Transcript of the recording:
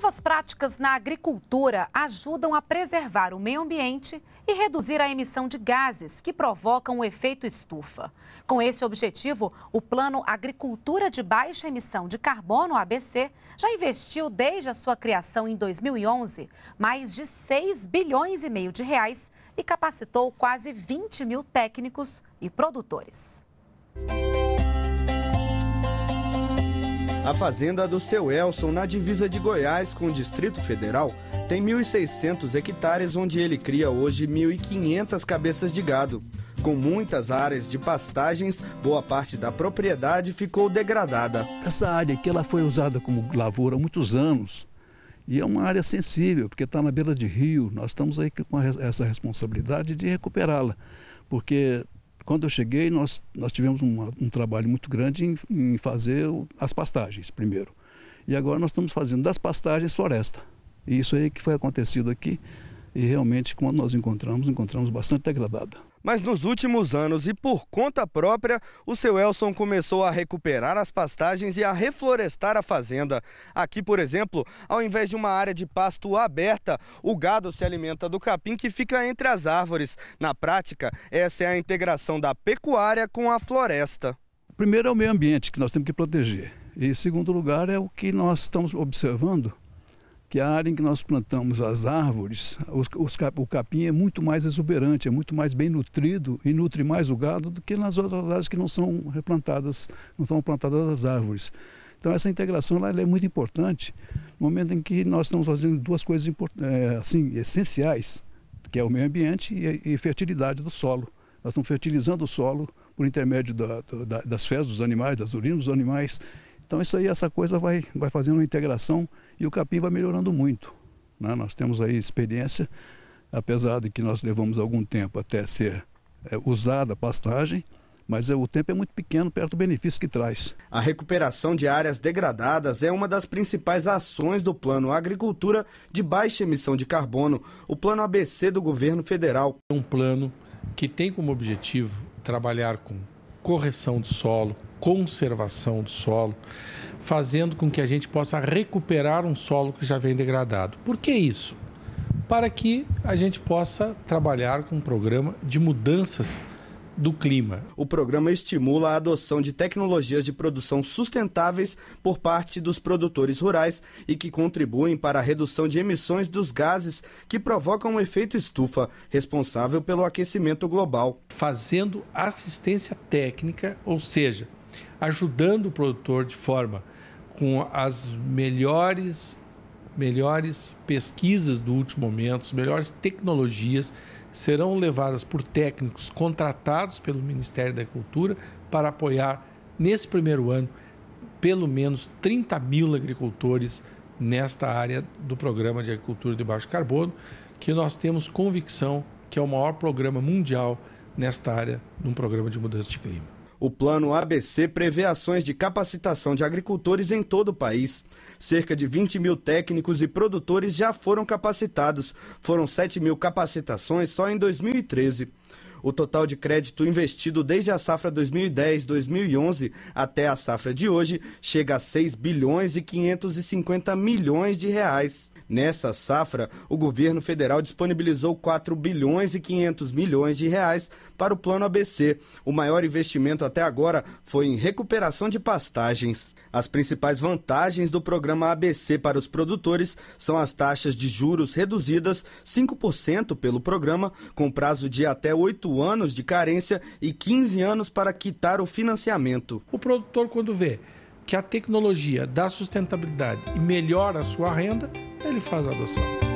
Novas práticas na agricultura ajudam a preservar o meio ambiente e reduzir a emissão de gases que provocam o efeito estufa. Com esse objetivo, o Plano Agricultura de Baixa Emissão de Carbono, ABC, já investiu desde a sua criação em 2011 mais de 6 bilhões e meio de reais e capacitou quase 20 mil técnicos e produtores. A fazenda do seu Elson, na divisa de Goiás com o Distrito Federal, tem 1.600 hectares, onde ele cria hoje 1.500 cabeças de gado. Com muitas áreas de pastagens, boa parte da propriedade ficou degradada. Essa área aqui ela foi usada como lavoura há muitos anos. E é uma área sensível, porque está na beira de rio. Nós estamos aí com essa responsabilidade de recuperá-la, porque quando eu cheguei, nós, nós tivemos uma, um trabalho muito grande em, em fazer as pastagens, primeiro. E agora nós estamos fazendo das pastagens floresta. E isso aí que foi acontecido aqui. E realmente, quando nós encontramos, encontramos bastante degradada mas nos últimos anos e por conta própria, o seu Elson começou a recuperar as pastagens e a reflorestar a fazenda. Aqui, por exemplo, ao invés de uma área de pasto aberta, o gado se alimenta do capim que fica entre as árvores. Na prática, essa é a integração da pecuária com a floresta. Primeiro é o meio ambiente que nós temos que proteger. E segundo lugar é o que nós estamos observando que a área em que nós plantamos as árvores, os, os, o capim é muito mais exuberante, é muito mais bem nutrido e nutre mais o gado do que nas outras áreas que não são replantadas, não são plantadas as árvores. Então essa integração lá, é muito importante no momento em que nós estamos fazendo duas coisas é, assim essenciais, que é o meio ambiente e, e, fertilidade do solo. Nós estamos fertilizando o solo por intermédio da, da, das fezes dos animais, das urinas dos animais então isso aí, essa coisa vai, vai fazendo uma integração e o capim vai melhorando muito. Né? Nós temos aí experiência, apesar de que nós levamos algum tempo até ser é, usada a pastagem, mas é, o tempo é muito pequeno perto do benefício que traz. A recuperação de áreas degradadas é uma das principais ações do Plano Agricultura de Baixa Emissão de Carbono, o Plano ABC do governo federal. É um plano que tem como objetivo trabalhar com correção de solo, conservação do solo, fazendo com que a gente possa recuperar um solo que já vem degradado. Por que isso? Para que a gente possa trabalhar com um programa de mudanças do clima. O programa estimula a adoção de tecnologias de produção sustentáveis por parte dos produtores rurais e que contribuem para a redução de emissões dos gases que provocam o efeito estufa, responsável pelo aquecimento global. Fazendo assistência técnica, ou seja, ajudando o produtor de forma com as melhores melhores pesquisas do último momento, as melhores tecnologias serão levadas por técnicos contratados pelo Ministério da Agricultura para apoiar nesse primeiro ano pelo menos 30 mil agricultores nesta área do programa de agricultura de baixo carbono, que nós temos convicção que é o maior programa mundial nesta área, num programa de mudança de clima. O plano ABC prevê ações de capacitação de agricultores em todo o país. Cerca de 20 mil técnicos e produtores já foram capacitados. Foram 7 mil capacitações só em 2013. O total de crédito investido desde a safra 2010-2011 até a safra de hoje chega a 6 bilhões e 550 milhões de reais. Nessa safra, o governo federal disponibilizou 4 bilhões e 500 milhões de reais para o Plano ABC. O maior investimento até agora foi em recuperação de pastagens. As principais vantagens do programa ABC para os produtores são as taxas de juros reduzidas 5% pelo programa, com prazo de até 8 anos de carência e 15 anos para quitar o financiamento. O produtor, quando vê que a tecnologia dá sustentabilidade e melhora a sua renda, ele faz a adoção.